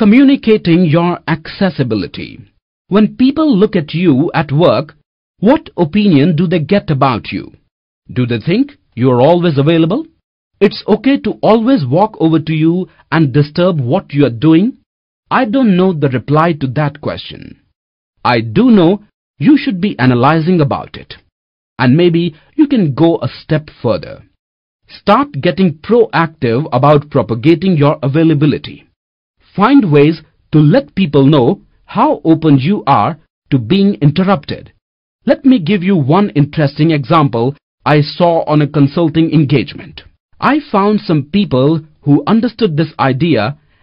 communicating your accessibility. When people look at you at work, what opinion do they get about you? Do they think you are always available? It's okay to always walk over to you and disturb what you are doing? I don't know the reply to that question. I do know you should be analyzing about it. And maybe you can go a step further. Start getting proactive about propagating your availability find ways to let people know how open you are to being interrupted. Let me give you one interesting example I saw on a consulting engagement. I found some people who understood this idea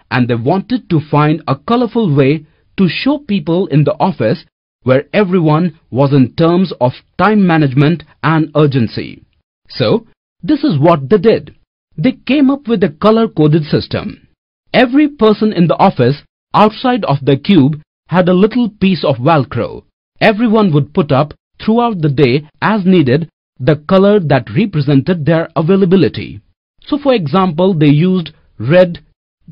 and they wanted to find a colorful way to show people in the office where everyone was in terms of time management and urgency. So, this is what they did. They came up with a color-coded system. Every person in the office outside of the cube had a little piece of Velcro. Everyone would put up throughout the day as needed the color that represented their availability. So for example, they used red,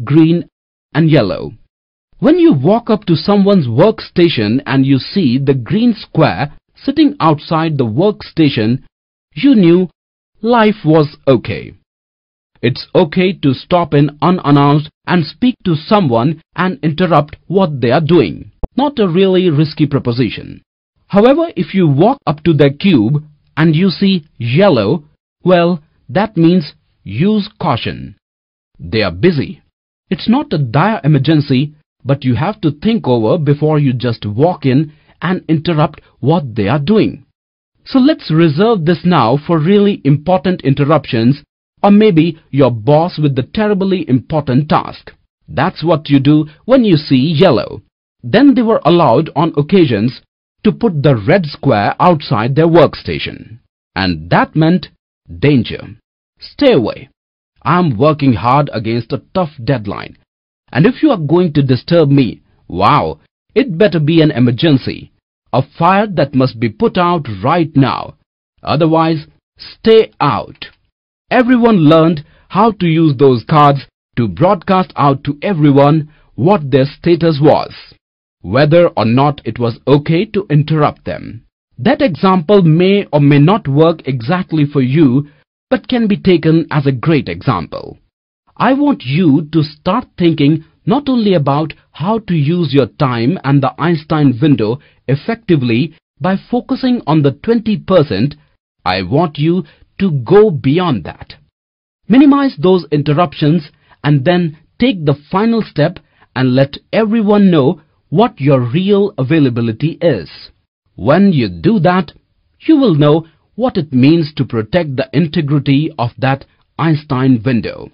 green and yellow. When you walk up to someone's workstation and you see the green square sitting outside the workstation, you knew life was okay. It's okay to stop in unannounced and speak to someone and interrupt what they are doing. Not a really risky proposition. However, if you walk up to their cube and you see yellow, well, that means use caution. They are busy. It's not a dire emergency, but you have to think over before you just walk in and interrupt what they are doing. So let's reserve this now for really important interruptions or maybe your boss with the terribly important task. That's what you do when you see yellow. Then they were allowed on occasions to put the red square outside their workstation. And that meant danger. Stay away. I'm working hard against a tough deadline. And if you are going to disturb me, wow, it better be an emergency. A fire that must be put out right now. Otherwise, stay out everyone learned how to use those cards to broadcast out to everyone what their status was, whether or not it was okay to interrupt them. That example may or may not work exactly for you but can be taken as a great example. I want you to start thinking not only about how to use your time and the Einstein window effectively by focusing on the 20%, I want you to go beyond that. Minimize those interruptions and then take the final step and let everyone know what your real availability is. When you do that, you will know what it means to protect the integrity of that Einstein window.